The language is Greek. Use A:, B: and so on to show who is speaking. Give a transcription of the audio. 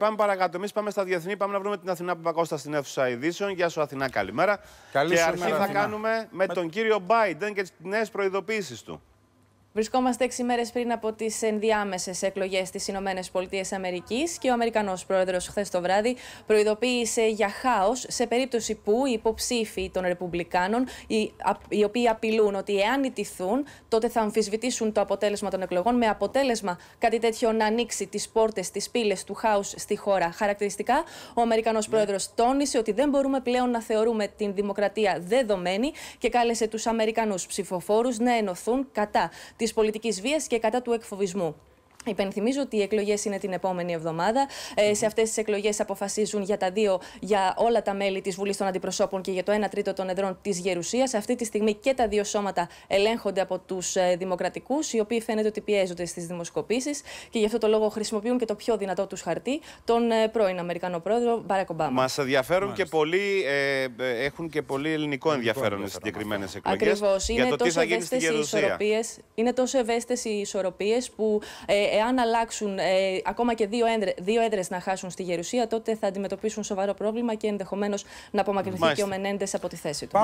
A: Πάμε παρακάτω. Εμείς πάμε στα διεθνή. Πάμε να βρούμε την Αθηνά Παπακώστα στην αίθουσα ειδήσεων. Γεια σου, Αθηνά. Καλημέρα. Καλή και αρχή θα κάνουμε με, τον κύριο Μπάιντεν και τις νέες προειδοποίησεις του.
B: Βρισκόμαστε έξι μέρες πριν από τις ενδιάμεσες εκλογές στις ΗΠΑ και ο Αμερικανός πρόεδρος χθες το βράδυ προειδοποίησε για χάος σε περίπτωση που οι υποψήφοι των Ρεπουμπλικάνων, οι οποίοι απειλούν ότι εάν ιτηθούν, τότε θα αμφισβητήσουν το αποτέλεσμα των εκλογών, με αποτέλεσμα κάτι τέτοιο να ανοίξει τις πόρτες, τις πύλες του χάους στη χώρα. Χαρακτηριστικά, ο Αμερικανός ναι. πρόεδρος τόνισε ότι δεν μπορούμε πλέον να θεωρούμε την δημοκρατία δεδομένη και κάλεσε τους Αμερικανούς ψηφοφόρους να ενωθούν κατά της πολιτικής βίας και κατά του εκφοβισμού. Υπενθυμίζω ότι οι εκλογές είναι την επόμενη εβδομάδα. Ε, σε αυτές τις εκλογές αποφασίζουν για τα δύο, για όλα τα μέλη της Βουλής των Αντιπροσώπων και για το 1 τρίτο των εδρών της Γερουσίας. Αυτή τη στιγμή και τα δύο σώματα ελέγχονται από τους ε, Δημοκρατικούς, οι οποίοι φαίνεται ότι πιέζονται στις δημοσκοπήσεις και γι' αυτό το λόγο χρησιμοποιούν και το πιο δυνατό τους χαρτί, τον ε, πρώην Αμερικανό πρόεδρο Μπάρακ Ομπάμα. Μας
C: ενδιαφέρουν και πολύ, ε, ε, έχουν και πολύ ελληνικό ενδιαφέρον οι συγκεκριμένες εκλογές. Ακριβώς.
B: Είναι, τόσο ευαίσθητες οι ισορροπίε που εάν αλλάξουν ε, ακόμα και δύο, έδρε, δύο να χάσουν στη Γερουσία, τότε θα αντιμετωπίσουν σοβαρό πρόβλημα και ενδεχομένως να απομακρυνθεί και ο Μενέντες από τη θέση του.